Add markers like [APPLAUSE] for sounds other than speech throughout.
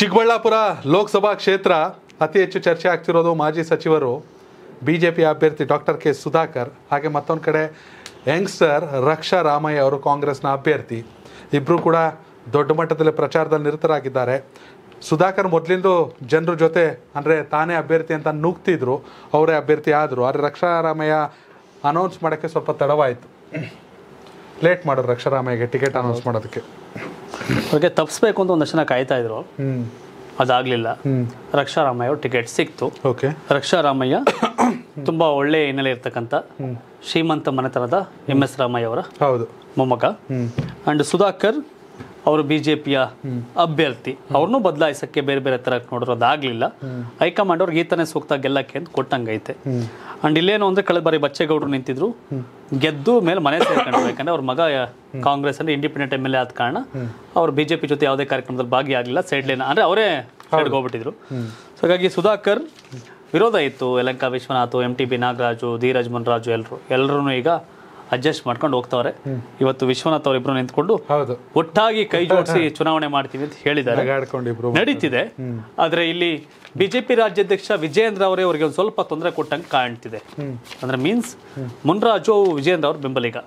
ಚಿಕ್ಕಬಳ್ಳಾಪುರ ಲೋಕಸಭಾ ಕ್ಷೇತ್ರ ಅತಿ ಹೆಚ್ಚು ಚರ್ಚೆ ಆಗ್ತಿರೋದು ಮಾಜಿ ಸಚಿವರು ಬಿ ಜೆ ಪಿ ಅಭ್ಯರ್ಥಿ ಡಾಕ್ಟರ್ ಕೆ ಸುಧಾಕರ್ ಹಾಗೆ ಮತ್ತೊಂದು ಕಡೆ ಯಂಗ್ಸ್ಟರ್ ರಕ್ಷಾ ರಾಮಯ್ಯ ಅವರು ಕಾಂಗ್ರೆಸ್ನ ಅಭ್ಯರ್ಥಿ ಇಬ್ಬರು ಕೂಡ ದೊಡ್ಡ ಮಟ್ಟದಲ್ಲಿ ಪ್ರಚಾರದಲ್ಲಿ ನಿರತರಾಗಿದ್ದಾರೆ ಸುಧಾಕರ್ ಮೊದಲಿಂದು ಜನರ ಜೊತೆ ಅಂದರೆ ತಾನೇ ಅಭ್ಯರ್ಥಿ ಅಂತ ನುಗ್ತಿದ್ರು ಅವರೇ ಅಭ್ಯರ್ಥಿ ಆದರು ಆದರೆ ರಕ್ಷಾರಾಮಯ್ಯ ಅನೌನ್ಸ್ ಮಾಡೋಕ್ಕೆ ಸ್ವಲ್ಪ ತಡವಾಯಿತು ಲೇಟ್ ಮಾಡೋರು ರಕ್ಷಾರಾಮಯ್ಯಗೆ ಟಿಕೆಟ್ ಅನೌನ್ಸ್ ಮಾಡೋದಕ್ಕೆ ಅವ್ರಿಗೆ ತಪ್ಪಿಸ್ಬೇಕು ಅಂತ ಒಂದಷ್ಟು ಜನ ಕಾಯ್ತಾ ಇದ್ರು ಅದಾಗ್ಲಿಲ್ಲ ರಕ್ಷಾರಾಮಯ್ಯ ಟಿಕೆಟ್ ಸಿಕ್ತು ರಕ್ಷಾರಾಮಯ್ಯ [COUGHS] ತುಂಬಾ ಒಳ್ಳೆ ಹಿನ್ನೆಲೆ ಇರ್ತಕ್ಕಂತ ಶ್ರೀಮಂತ ಮನೆತನದ ಎಂ ಎಸ್ ರಾಮಯ್ಯ ಅವರ ಮೊಮ್ಮಗ ಅಂಡ್ ಸುಧಾಕರ್ ಅವರು ಬಿಜೆಪಿಯ ಅಭ್ಯರ್ಥಿ ಅವ್ರನ್ನೂ ಬದಲಾಯಿಸಕ್ಕೆ ಬೇರೆ ಬೇರೆ ತರ ನೋಡಿರೋದಾಗ್ಲಿಲ್ಲ ಹೈಕಮಾಂಡ್ ಅವ್ರಿಗೆ ಈತನೇ ಸೂಕ್ತ ಗೆಲ್ಲಕ್ಕೆ ಅಂತ ಕೊಟ್ಟಂಗೈತೆ ಅಂಡ್ ಇಲ್ಲೇನು ಅಂದ್ರೆ ಕಳೆದ ಬಾರಿ ಬಚ್ಚೇಗೌಡರು ನಿಂತಿದ್ರು ಗೆದ್ದು ಮೇಲೆ ಮನೆ ಸೇರ್ಕೊಂಡ್ರು ಯಾಕಂದ್ರೆ ಅವ್ರ ಮಗ ಕಾಂಗ್ರೆಸ್ ಅಂದ್ರೆ ಇಂಡಿಪೆಂಡೆಂಟ್ ಎಂ ಎಲ್ ಎ ಆದ ಕಾರಣ ಅವ್ರು ಬಿಜೆಪಿ ಜೊತೆ ಯಾವುದೇ ಕಾರ್ಯಕ್ರಮದಲ್ಲಿ ಭಾಗಿಯಾಗಲಿಲ್ಲ ಸೈಡ್ ಲೈನ್ ಅಂದ್ರೆ ಅವರೇ ಹೋಗ್ಬಿಟ್ಟಿದ್ರು ಸೊ ಹಾಗಾಗಿ ಸುಧಾಕರ್ ವಿರೋಧ ಇತ್ತು Yelahanka Vishwanath M T B Nagaraju Dheeraj Manraju ಎಲ್ಲರೂ ಎಲ್ಲರೂ ಈಗ ಅಡ್ಜಸ್ಟ್ ಮಾಡ್ಕೊಂಡು ಹೋಗ್ತಾವ್ರೆ ಇವತ್ತು ವಿಶ್ವನಾಥ್ ಅವರಿಬ್ರು ನಿಂತ್ಕೊಂಡು ಒಟ್ಟಾಗಿ ಕೈ ಜೋಡಿಸಿ [LAUGHS] ಚುನಾವಣೆ ಮಾಡ್ತೀವಿ ಅಂತ ಹೇಳಿದ್ದಾರೆ ನಡೀತಿದೆ ಆದ್ರೆ ಇಲ್ಲಿ ಬಿಜೆಪಿ ರಾಜ್ಯಾಧ್ಯಕ್ಷ ವಿಜಯೇಂದ್ರ ಅವರೇ ಅವರಿಗೆ ಒಂದು ಸ್ವಲ್ಪ ತೊಂದರೆ ಕೊಟ್ಟಂಗೆ ಕಾಣ್ತಿದೆ ಅಂದ್ರೆ ಮೀನ್ಸ್ ಮುನ್ರಾಜು ವಿಜಯೇಂದ್ರ ಅವ್ರ ಬೆಂಬಲಿಗ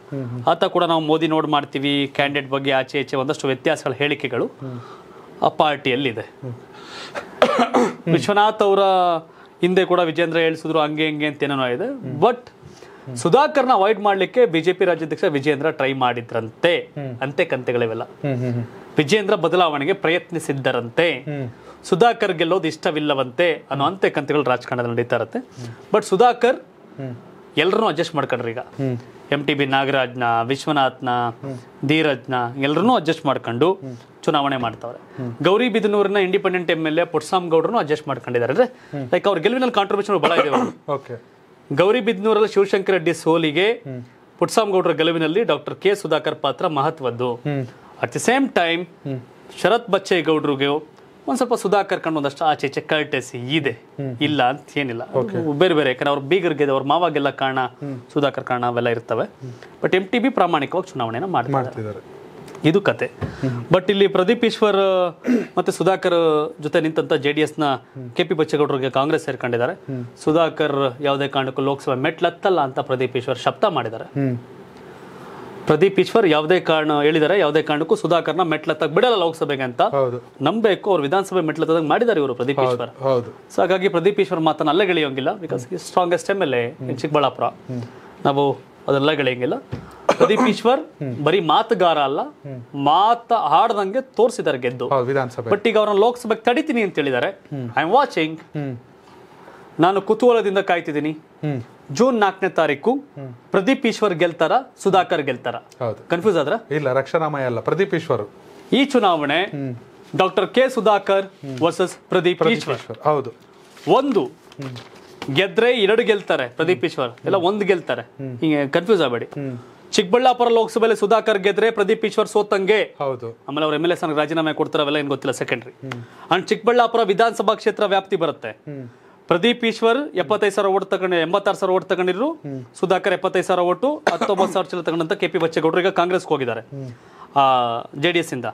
ಆತ ಕೂಡ ನಾವು ಮೋದಿ ನೋಡ್ ಮಾಡ್ತೀವಿ ಕ್ಯಾಂಡಿಡೇಟ್ ಬಗ್ಗೆ ಆಚೆ ಈಚೆ ಒಂದಷ್ಟು ವ್ಯತ್ಯಾಸಗಳ ಹೇಳಿಕೆಗಳು ಆ ಪಾರ್ಟಿಯಲ್ಲಿದೆ [COUGHS] ವಿಶ್ವನಾಥ್ ಅವರ ಹಿಂದೆ ಕೂಡ ವಿಜೇಂದ್ರ ಹೇಳಿಸಿದ್ರು ಹಂಗೆ ಹಂಗೆ ಅಂತ ಏನೋ ಇದೆ ಬಟ್ ಸುಧಾಕರ್ನ ಅವಾಯ್ಡ್ ಮಾಡ್ಲಿಕ್ಕೆ ಬಿಜೆಪಿ ರಾಜ್ಯಾಧ್ಯಕ್ಷ ವಿಜೇಂದ್ರ ಟ್ರೈ ಮಾಡಿದ್ರಂತೆ ಅಂತೆ ಕಂತೆಗಳಿವೆಲ್ಲ ವಿಜೇಂದ್ರ ಬದಲಾವಣೆಗೆ ಪ್ರಯತ್ನಿಸಿದ್ದರಂತೆ ಸುಧಾಕರ್ ಗೆಲ್ಲೋದು ಇಷ್ಟವಿಲ್ಲವಂತೆ ಅನ್ನೋ ಅಂತೆ ಕಂತೆಗಳು ರಾಜಕಾರಣದಲ್ಲಿ ನಡೀತಾ ಇರುತ್ತೆ ಬಟ್ ಸುಧಾಕರ್ ಎಲ್ಲರನ್ನೂ ಅಡ್ಜಸ್ಟ್ ಮಾಡ್ಕೊಂಡ್ರಿ ಈಗ ಎಂ ಟಿ ಬಿ ನಾಗರಾಜ್ನ ವಿಶ್ವನಾಥ್ನ ಧೀರಜ್ನ ಎಲ್ಲರನ್ನೂ ಅಡ್ಜಸ್ಟ್ ಮಾಡ್ಕೊಂಡು ಚುನಾವಣೆ ಮಾಡ್ತಾವ್ರೆ ಗೌರಿ ಬಿದನೂರಿನ independent M L A Puttaswamy ಗೌಡ್ರನ್ನು ಅಡ್ಜಸ್ಟ್ ಮಾಡ್ಕೊಂಡಿದ್ದಾರೆ ಲೈಕ್ ಅವ್ರ ಗೆಲುವಿನಲ್ಲಿ ಕಾಂಟ್ರಿಬ್ಯೂಷನ್ ಬಹಳ ಇದೆ [COUGHS] ಗೌರಿಬಿದ್ನೂರಲ್ಲಿ ಶಿವಶಂಕರ ರೆಡ್ಡಿ ಸೋಲಿಗೆ ಪುಟ್ಸಾಮಗೌಡರ ಗೆಲುವಿನಲ್ಲಿ ಡಾಕ್ಟರ್ ಕೆ ಸುಧಾಕರ್ ಪಾತ್ರ ಮಹತ್ವದ್ದು at the same time Sharath ಬಚ್ಚೇಗೌಡರಿಗೆ ಒಂದ್ ಸ್ವಲ್ಪ ಸುಧಾಕರ್ ಕಂಡು ಒಂದಷ್ಟು ಆಚೆ ಈಚೆ ಕರ್ಟೆಸಿ ಇದೆ ಇಲ್ಲ ಅಂತ ಏನಿಲ್ಲ ಬೇರೆ ಬೇರೆ ಯಾಕಂದ್ರೆ ಅವ್ರ ಬೀಗರ್ ಗೆದ ಅವ್ರ ಮಾವಾಗೆಲ್ಲ ಕಾರಣ ಸುಧಾಕರ್ ಕಾರಣ ಅವೆಲ್ಲ ಇರ್ತವೆ ಬಟ್ ಎಂ ಟಿ ಬಿ ಪ್ರಾಮಾಣಿಕವಾಗಿ ಚುನಾವಣೆಯನ್ನು ಮಾಡ್ತಾರೆ ಇದು ಕತೆ ಬಟ್ ಇಲ್ಲಿ ಪ್ರದೀಪ್ ಈಶ್ವರ್ ಮತ್ತೆ ಸುಧಾಕರ್ ಜೊತೆ ನಿಂತ J D KP K P ಬಚ್ಚೇಗೌಡರಿಗೆ ಕಾಂಗ್ರೆಸ್ ಸೇರ್ಕೊಂಡಿದ್ದಾರೆ ಸುಧಾಕರ್ ಯಾವುದೇ ಕಾರಣಕ್ಕೂ ಲೋಕಸಭೆ ಮೆಟ್ಲತ್ತಲ್ಲ ಅಂತ ಪ್ರದೀಪ್ ಈಶ್ವರ್ ಶಬ್ದ ಮಾಡಿದ್ದಾರೆ ಪ್ರದೀಪ್ ಈಶ್ವರ್ ಯಾವುದೇ ಕಾರಣ ಹೇಳಿದ್ದಾರೆ ಯಾವುದೇ ಕಾರಣಕ್ಕೂ ನ ಮೆಟ್ಲತ್ತಾಗ ಬಿಡಲ್ಲ ಲೋಕಸಭೆಗೆ ಅಂತ ನಂಬಬೇಕು ಅವ್ರು ವಿಧಾನಸಭೆ ಮೆಟ್ಲತ್ತದಾಗ ಮಾಡಿದ್ದಾರೆ ಇವರು ಪ್ರದೀಪ್ ಈಶ್ವರ್ ಸೊ ಹಾಗಾಗಿ ಪ್ರದೀಪ್ ಈಶ್ವರ್ ಮಾತನ್ನ ಅಲ್ಲೇ ಗೆಳೆಯೋಂಗಿಲ್ಲ because strongest M L A Chikkaballapur ನಾವು ಅದೆಲ್ಲ ಗೆಳೆಯಂಗಿಲ್ಲ ಪ್ರದೀಪ್ ಈಶ್ವರ್ ಬರೀ ಮಾತುಗಾರ ಅಲ್ಲ ಮಾತ ಹಾಡದಂಗೆ ತೋರಿಸಿದ್ದಾರೆ ಗೆದ್ದು ವಿಧಾನಸಭೆ ಬಟ್ ಈಗ ಅವ್ರನ್ನ ಲೋಕಸಭೆ ತಡಿತೀನಿ ಅಂತ ಹೇಳಿದ್ದಾರೆ ಐ ಆಮ್ ವಾಚಿಂಗ್ ನಾನು ಕುತೂಹಲದಿಂದ ಕಾಯ್ತಿದ್ದೀನಿ ಜೂನ್ ನಾಲ್ಕನೇ ತಾರೀಕು ಪ್ರದೀಪ್ ಈಶ್ವರ್ ಗೆಲ್ತಾರ ಸುಧಾಕರ್ ಗೆಲ್ತಾರ ಕನ್ಫ್ಯೂಸ್ ಆದ್ರ ಇಲ್ಲ ರಕ್ಷಣಾಮಯ ಅಲ್ಲ ಪ್ರದೀಪ್ ಈಶ್ವರ್ ಈ ಚುನಾವಣೆ doctor K Sudhakar versus Pradeep Eshwar ಹೌದು ಒಂದು ಗೆದ್ರೆ ಎರಡು ಗೆಲ್ತಾರೆ ಪ್ರದೀಪ್ ಈಶ್ವರ್ ಎಲ್ಲ ಒಂದ್ ಗೆಲ್ತಾರೆ ಹಿಂಗೆ ಕನ್ಫ್ಯೂಸ್ ಆಗಬೇಡಿ ಚಿಕ್ಕಬಳ್ಳಾಪುರ ಲೋಕಸಭೆಯಲ್ಲಿ ಸುಧಾಕರ್ ಗೆದ್ರೆ ಪ್ರದೀಪ್ ಈಶ್ವರ್ ಸೋತಂಗೆ ಹೌದು ಆಮೇಲೆ ಅವ್ರ ಎಮ್ ಎಲ್ ಎ ಸ್ಥಾನಕ್ಕೆ ರಾಜೀನಾಮೆ ಕೊಡ್ತಾರವೆಲ್ಲ ಏನ್ ಗೊತ್ತಿಲ್ಲ ಸೆಕೆಂಡ್ರಿ ಅಂಡ್ ಚಿಕ್ಕಬಳ್ಳಾಪುರ ವಿಧಾನಸಭಾ ಕ್ಷೇತ್ರ ವ್ಯಾಪ್ತಿ ಬರುತ್ತೆ ಪ್ರದೀಪ್ ಈಶ್ವರ್ ಎಪ್ಪತ್ತೈದು ಸಾವಿರ ಓಟ್ ತಗೊಂಡು ಎಂಬತ್ತಾರು ಸಾವಿರ ಓಟ್ ತಗೊಂಡಿದ್ರು ಸುಧಾಕರ್ ಎಪ್ಪತ್ತೈದು ಸಾವಿರ ಓಟು ಹತ್ತೊಂಬತ್ತು ಸಾವಿರ ಚೀಲ ತಗೊಂಡಂತ ಕೆ ಪಿ ಬಚ್ಚೇಗೌಡರು ಈಗ ಕಾಂಗ್ರೆಸ್ಗೆ ಹೋಗಿದ್ದಾರೆ ಜೆ ಡಿ ಎಸ್ ಇಂದ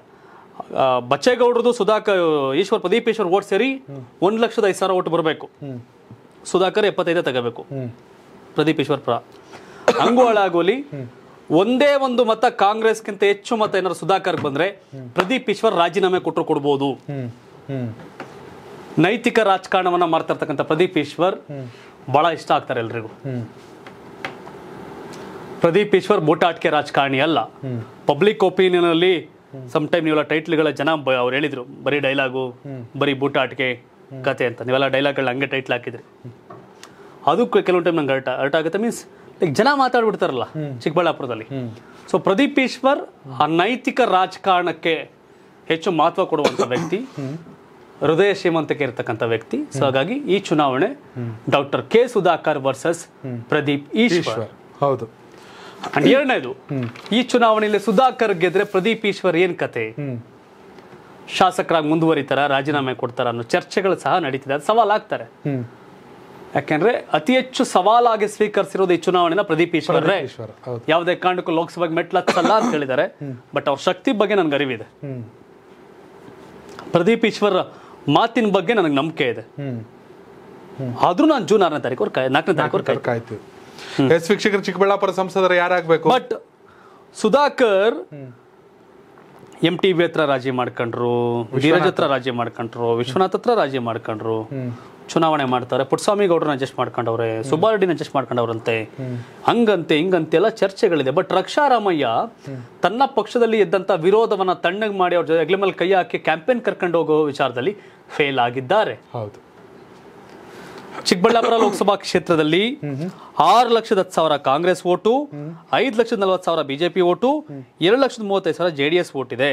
ಬಚ್ಚೇಗೌಡರದು ಸುಧಾಕರ್ ಈಶ್ವರ್ ಪ್ರದೀಪ್ ಈಶ್ವರ್ ಓಟ್ ಸೇರಿ ಒಂದು ಲಕ್ಷದ ಐದು ಸಾವಿರ ಓಟ್ ಬರಬೇಕು ಸುಧಾಕರ್ ಎಪ್ಪತ್ತೈದ ತಗೋಬೇಕು ಪ್ರದೀಪ್ ಪ್ರ ಅಂಗೋಳ ಆಗೋಲಿ ಒಂದೇ ಒಂದು ಮತ ಕಾಂಗ್ರೆಸ್ಗಿಂತ ಹೆಚ್ಚು ಮತ ಏನಾದ್ರು ಸುಧಾಕರ್ ಬಂದ್ರೆ ಪ್ರದೀಪ್ ಈಶ್ವರ್ ರಾಜೀನಾಮೆ ಕೊಟ್ಟರು ಕೊಡ್ಬೋದು ನೈತಿಕ ರಾಜಕಾರಣವನ್ನ ಮಾಡ್ತಾ ಇರ್ತಕ್ಕಂಥ ಪ್ರದೀಪ್ ಈಶ್ವರ್ ಬಹಳ ಇಷ್ಟ ಆಗ್ತಾರೆ ಎಲ್ರಿಗೂ ಪ್ರದೀಪ್ ಈಶ್ವರ್ ಬೂಟಾಟಿಕೆ ರಾಜಕಾರಣಿ ಅಲ್ಲ ಪಬ್ಲಿಕ್ ಒಪಿನಿಯನ್ ಅಲ್ಲಿ ಸಮ್ ಟೈಮ್ ಟೈಟ್ಲ್ ಟೈಟ್ಲ್ಗಳ ಜನ ಅವ್ರು ಹೇಳಿದ್ರು ಬರೀ ಡೈಲಾಗು ಬರೀ ಬೂಟಾಟಿಕೆ ಕತೆ ಅಂತ ನೀವೆಲ್ಲ ಡೈಲಾಗ್ಗಳನ್ನ ಹಂಗೆ ಟೈಟ್ಲ್ ಹಾಕಿದ್ರಿ ಅದಕ್ಕೆ ಕೆಲವು ಟೈಮ್ ನಂಗೆ ಅರ್ಟ್ ಅರ್ಟ್ ಆಗುತ್ತೆ ಮೀನ್ಸ್ ಲೈಕ್ ಜನ ಮಾತಾಡ್ಬಿಡ್ತಾರಲ್ಲ ಚಿಕ್ಕಬಳ್ಳಾಪುರದಲ್ಲಿ ಸೊ ಪ್ರದೀಪ್ ಈಶ್ವರ್ ಆ ನೈತಿಕ ರಾಜಕಾರಣಕ್ಕೆ ಹೆಚ್ಚು ಮಹತ್ವ ಕೊಡುವಂತ [COUGHS] ವ್ಯಕ್ತಿ ಹೃದಯ ಶ್ರೀಮಂತಕ್ಕೆ ಇರತಕ್ಕಂಥ ವ್ಯಕ್ತಿ ಸೊ ಹಾಗಾಗಿ ಈ ಚುನಾವಣೆ doctor K Sudhakar versus Pradeep Eshwar ಹೌದು ಎರಡನೇದು ಈ ಚುನಾವಣೆಯಲ್ಲಿ ಸುಧಾಕರ್ ಗೆದ್ರೆ ಪ್ರದೀಪ್ ಈಶ್ವರ್ ಏನ್ ಕತೆ ಶಾಸಕರಾಗಿ ಮುಂದುವರಿತಾರ ರಾಜೀನಾಮೆ ಕೊಡ್ತಾರ ಅನ್ನೋ ಚರ್ಚೆಗಳು ಸಹ ನಡೀತಿದೆ ಅದು ಸವಾಲಾಗ್ತಾರೆ ಯಾಕೆಂದ್ರೆ ಅತಿ ಹೆಚ್ಚು ಸವಾಲಾಗಿ ಸ್ವೀಕರಿಸಿರೋದು ಈ ಚುನಾವಣೆನ ಪ್ರದೀಪ್ ಈಶ್ವರ್ ಯಾವುದೇ ಕಾರಣಕ್ಕೂ ಲೋಕಸಭೆಗೆ ಮೆಟ್ಲತ್ತಲ್ಲ ಅಂತ ಹೇಳಿದ್ದಾರೆ ಬಟ್ ಅವ್ರ ಶಕ್ತಿ ಬಗ್ಗೆ ನನ್ಗೆ ಅರಿವಿದೆ ಪ್ರದೀಪ್ ಈಶ್ವರ ಮಾತಿನ ಬಗ್ಗೆ ನನಗೆ ನಂಬಿಕೆ ಇದೆ ಆದ್ರೂ ನಾನು ಜೂನ್ ಆರನೇ ತಾರೀಕು ನಾಲ್ಕನೇ ತಾರೀಕು ಚಿಕ್ಕಬಳ್ಳಾಪುರ ಸಂಸದರು ಯಾರಾಗಬೇಕು but Sudhakar M T B ಹತ್ರ ರಾಜಿ ಮಾಡ್ಕೊಂಡ್ರು ಧೀರಜ್ ಹತ್ರ ರಾಜಿ ಮಾಡ್ಕೊಂಡ್ರು ವಿಶ್ವನಾಥ್ ಹತ್ರ ರಾಜಿ ಮಾಡ್ಕೊಂಡ್ರು ಚುನಾವಣೆ ಮಾಡ್ತಾರೆ ಪುಟ್ಸ್ವಾಮಿ ಗೌಡ್ರನ್ನ ಅಡ್ಜಸ್ಟ್ ಮಾಡ್ಕೊಂಡವ್ರೆ ಸುಬ್ಬಾರೆಡ್ಡಿನ ಅಡ್ಜಸ್ಟ್ ಮಾಡ್ಕೊಂಡವ್ರಂತೆ ಹಂಗಂತೆ ಹಿಂಗಂತೆ ಎಲ್ಲ ಚರ್ಚೆಗಳಿದೆ ಬಟ್ ರಕ್ಷಾರಾಮಯ್ಯ ತನ್ನ ಪಕ್ಷದಲ್ಲಿ ಇದ್ದಂತ ವಿರೋಧವನ್ನ ತಣ್ಣಗೆ ಮಾಡಿ ಅವ್ರ ಜೊತೆ ಮೇಲೆ ಕೈ ಹಾಕಿ ಕ್ಯಾಂಪೇನ್ ಕರ್ಕೊಂಡು ಹೋಗೋ ವಿಚಾರದಲ್ಲಿ ಫೇಲ್ ಆಗಿದ್ದಾರೆ ಹೌದು ಚಿಕ್ಕಬಳ್ಳಾಪುರ ಲೋಕಸಭಾ ಕ್ಷೇತ್ರದಲ್ಲಿ ಆರು ಲಕ್ಷದ ಹತ್ತು ಸಾವಿರ ಕಾಂಗ್ರೆಸ್ ಓಟು ಐದು ಲಕ್ಷದ ನಲವತ್ತು ಸಾವಿರ ಬಿಜೆಪಿ ಓಟು ಎರಡು ಲಕ್ಷದ ಮೂವತ್ತೈದು ಸಾವಿರ ಜೆ ಡಿ ಎಸ್ ಓಟ್ ಇದೆ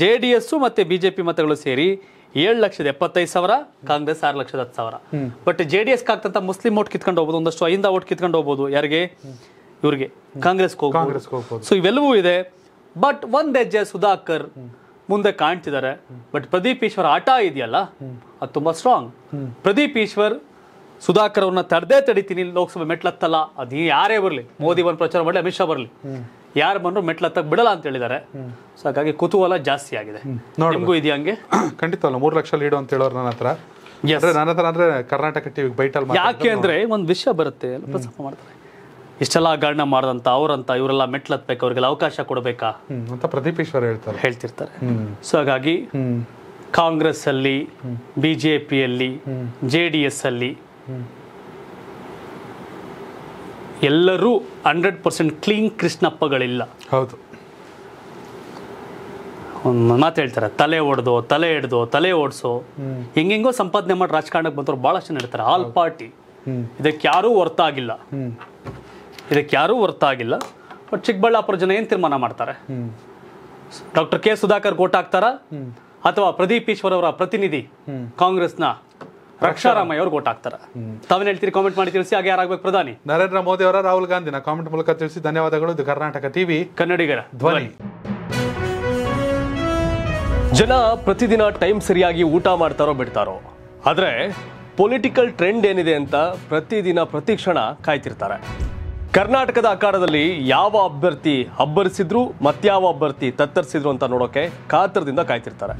ಜೆ ಡಿ ಎಸ್ ಮತ್ತೆ ಬಿಜೆಪಿ ಮತಗಳು ಸೇರಿ ಏಳು ಲಕ್ಷದ ಎಪ್ಪತ್ತೈದು ಸಾವಿರ ಕಾಂಗ್ರೆಸ್ ಆರು ಲಕ್ಷದ ಹತ್ತು ಸಾವಿರ ಬಟ್ ಜೆ ಡಿ ಎಸ್ ಆಗ್ತಂತ ಮುಸ್ಲಿಂ ಓಟ್ ಕಿತ್ಕೊಂಡು ಹೋಗ್ಬೋದು ಒಂದಷ್ಟು ಐಂದ ಓಟ್ ಕಿತ್ಕೊಂಡು ಹೋಗ್ಬೋದು ಯಾರಿಗೆ ಇವ್ರಿಗೆ ಕಾಂಗ್ರೆಸ್ ಸೊ ಇವೆಲ್ಲವೂ ಇದೆ ಬಟ್ ಒಂದ್ ಹೆಜ್ಜೆ ಸುಧಾಕರ್ ಮುಂದೆ ಕಾಣ್ತಿದ್ದಾರೆ ಬಟ್ ಪ್ರದೀಪ್ ಈಶ್ವರ್ ಆಟ ಇದೆಯಲ್ಲ ಅದು ತುಂಬಾ ಸ್ಟ್ರಾಂಗ್ ಪ್ರದೀಪ್ ಈಶ್ವರ್ ಸುಧಾಕರ್ ಅವ್ರನ್ನ ತಡೆದೇ ತಡಿತೀನಿ ಲೋಕಸಭೆ ಮೆಟ್ಲತ್ತಲ್ಲ ಅದು ಯಾರೇ ಬರಲಿ ಮೋದಿ ಬಂದು ಪ್ರಚಾರ ಮಾಡಲಿ ಅಮಿತ್ ಶಾ ಬರಲಿ ಯಾರು ಬಂದ್ರು ಮೆಟ್ಲತ್ತ ಬಿಡಲ್ಲ ಅಂತ ಹೇಳಿದ್ದಾರೆ ಸೊ ಹಾಗಾಗಿ ಕುತೂಹಲ ಜಾಸ್ತಿ ಆಗಿದೆ ನಿಮಗೂ ಇದೆಯಾ ಹಂಗೆ [COUGHS] ಖಂಡಿತ ಅಲ್ಲ ಮೂರು ಲಕ್ಷ ಲೀಡು ಅಂತ ಹೇಳೋರು ನನ್ನ ಹತ್ರ ನನ್ನ ಹತ್ರ ಅಂದ್ರೆ ಕರ್ನಾಟಕ ಟಿವಿ ಬೈಟಲ್ ಯಾಕೆ ಅಂದ್ರೆ ಒಂದು ವಿಷಯ ಬರುತ್ತೆ ಮಾಡ್ತಾರೆ ಇಷ್ಟೆಲ್ಲ ಗಣ ಮಾಡದಂತ ಅವರಂತ ಇವರೆಲ್ಲ ಮೆಟ್ಲತ್ಬೇಕು ಅವ್ರಿಗೆಲ್ಲ ಅವಕಾಶ ಕೊಡಬೇಕಾ ಅಂತ ಪ್ರದೀಪೇಶ್ವರ್ ಹೇಳ್ತಾರೆ ಹೇಳ್ತಿರ್ತಾರೆ ಸೊ ಹಾಗಾಗಿ ಕಾಂಗ್ರೆಸ್ ಅಲ್ಲಿ ಬಿಜೆಪಿಯಲ್ಲಿ ಜೆ ಡಿ ಎಸ್ ಅಲ್ಲಿ ಎಲ್ಲರೂ ಹಂಡ್ರೆಡ್ ಪರ್ಸೆಂಟ್ ಕ್ಲೀನ್ ಕೃಷ್ಣಪ್ಪಗಳಿಲ್ಲ ಹೌದು ಒಂದು ಮಾತು ಹೇಳ್ತಾರೆ ತಲೆ ಒಡೆದು ತಲೆ ಹಿಡ್ದು ತಲೆ ಓಡಿಸೋ ಹೆಂಗೆಂಗೋ ಸಂಪಾದನೆ ಮಾಡಿ ರಾಜಕಾರಣಕ್ಕೆ ಬಂದವ್ರು ಭಾಳಷ್ಟು ನಡೀತಾರೆ ಆಲ್ ಪಾರ್ಟಿ ಇದಕ್ಕೆ ಯಾರೂ ವರ್ತಾಗಿಲ್ಲ ಆಗಿಲ್ಲ ಇದಕ್ಕೆ ಯಾರೂ ವರ್ತ ಆಗಿಲ್ಲ ಬಟ್ ಚಿಕ್ಕಬಳ್ಳಾಪುರ ಜನ ಏನು ತೀರ್ಮಾನ ಮಾಡ್ತಾರೆ ಡಾಕ್ಟರ್ ಕೆ ಸುಧಾಕರ್ ಕೋಟ್ ಹಾಕ್ತಾರ ಅಥವಾ ಪ್ರದೀಪ್ ಈಶ್ವರ್ ಅವರ ಪ್ರತಿನಿಧಿ ಕಾಂಗ್ರೆಸ್ನ ರಕ್ಷಾರಾಮಯ್ಯ ಅವರು ಓಟ್ ಹಾಕ್ತಾರೆ ತಾವೇನು ಹೇಳ್ತೀರಿ ಕಾಮೆಂಟ್ ಮಾಡಿ ತಿಳಿಸಿ ಹಾಗೆ ಯಾರಾಗಬೇಕು ಪ್ರಧಾನಿ ನರೇಂದ್ರ ಮೋದಿ ಅವರ ರಾಹುಲ್ ಗಾಂಧಿನ ಕಾಮೆಂಟ್ ಮೂಲಕ ತಿಳಿಸಿ ಧನ್ಯವಾದಗಳು ಇದು ಕರ್ನಾಟಕ ಟಿವಿ ಕನ್ನಡಿಗರ ಧ್ವನಿ ಜನ ಪ್ರತಿದಿನ ಟೈಮ್ ಸರಿಯಾಗಿ ಊಟ ಮಾಡ್ತಾರೋ ಬಿಡ್ತಾರೋ ಆದರೆ ಪೊಲಿಟಿಕಲ್ ಟ್ರೆಂಡ್ ಏನಿದೆ ಅಂತ ಪ್ರತಿದಿನ ಪ್ರತಿ ಕ್ಷಣ ಕಾಯ್ತಿರ್ತಾರೆ ಕರ್ನಾಟಕದ ಆಕಾರದಲ್ಲಿ ಯಾವ ಅಭ್ಯರ್ಥಿ ಅಬ್ಬರಿಸಿದ್ರು ಮತ್ಯಾವ ಅಭ್ಯರ್ಥಿ ತತ್ತರಿಸಿದ್ರು ಅಂತ ನೋಡೋಕೆ ಕಾತರದಿಂದ ಕಾಯ್ತಿರ್ತಾರೆ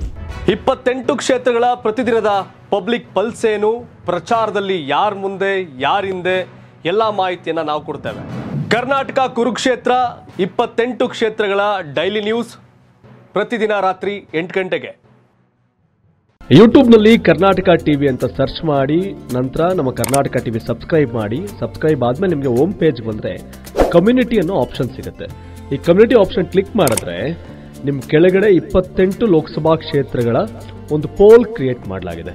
ಇಪ್ಪತ್ತೆಂಟು ಕ್ಷೇತ್ರಗಳ ಪ್ರತಿದಿನದ ಪಬ್ಲಿಕ್ ಪಲ್ಸ್ ಏನು ಪ್ರಚಾರದಲ್ಲಿ ಯಾರ ಮುಂದೆ ಹಿಂದೆ ಎಲ್ಲ ಮಾಹಿತಿಯನ್ನು ನಾವು ಕೊಡ್ತೇವೆ ಕರ್ನಾಟಕ ಕುರುಕ್ಷೇತ್ರ ಇಪ್ಪತ್ತೆಂಟು ಕ್ಷೇತ್ರಗಳ ಡೈಲಿ ನ್ಯೂಸ್ ಪ್ರತಿದಿನ ರಾತ್ರಿ ಎಂಟು ಗಂಟೆಗೆ ಯೂಟ್ಯೂಬ್ನಲ್ಲಿ ಕರ್ನಾಟಕ ಟಿವಿ ಅಂತ ಸರ್ಚ್ ಮಾಡಿ ನಂತರ ನಮ್ಮ ಕರ್ನಾಟಕ ಟಿವಿ ಸಬ್ಸ್ಕ್ರೈಬ್ ಮಾಡಿ ಸಬ್ಸ್ಕ್ರೈಬ್ ಆದ್ಮೇಲೆ ನಿಮಗೆ ಹೋಮ್ ಪೇಜ್ ಬಂದರೆ ಕಮ್ಯುನಿಟಿ ಅನ್ನೋ ಆಪ್ಷನ್ ಸಿಗುತ್ತೆ ಈ ಕಮ್ಯುನಿಟಿ ಆಪ್ಷನ್ ಕ್ಲಿಕ್ ಮಾಡಿದ್ರೆ ನಿಮ್ಮ ಕೆಳಗಡೆ ಇಪ್ಪತ್ತೆಂಟು ಲೋಕಸಭಾ ಕ್ಷೇತ್ರಗಳ ಒಂದು ಪೋಲ್ ಕ್ರಿಯೇಟ್ ಮಾಡಲಾಗಿದೆ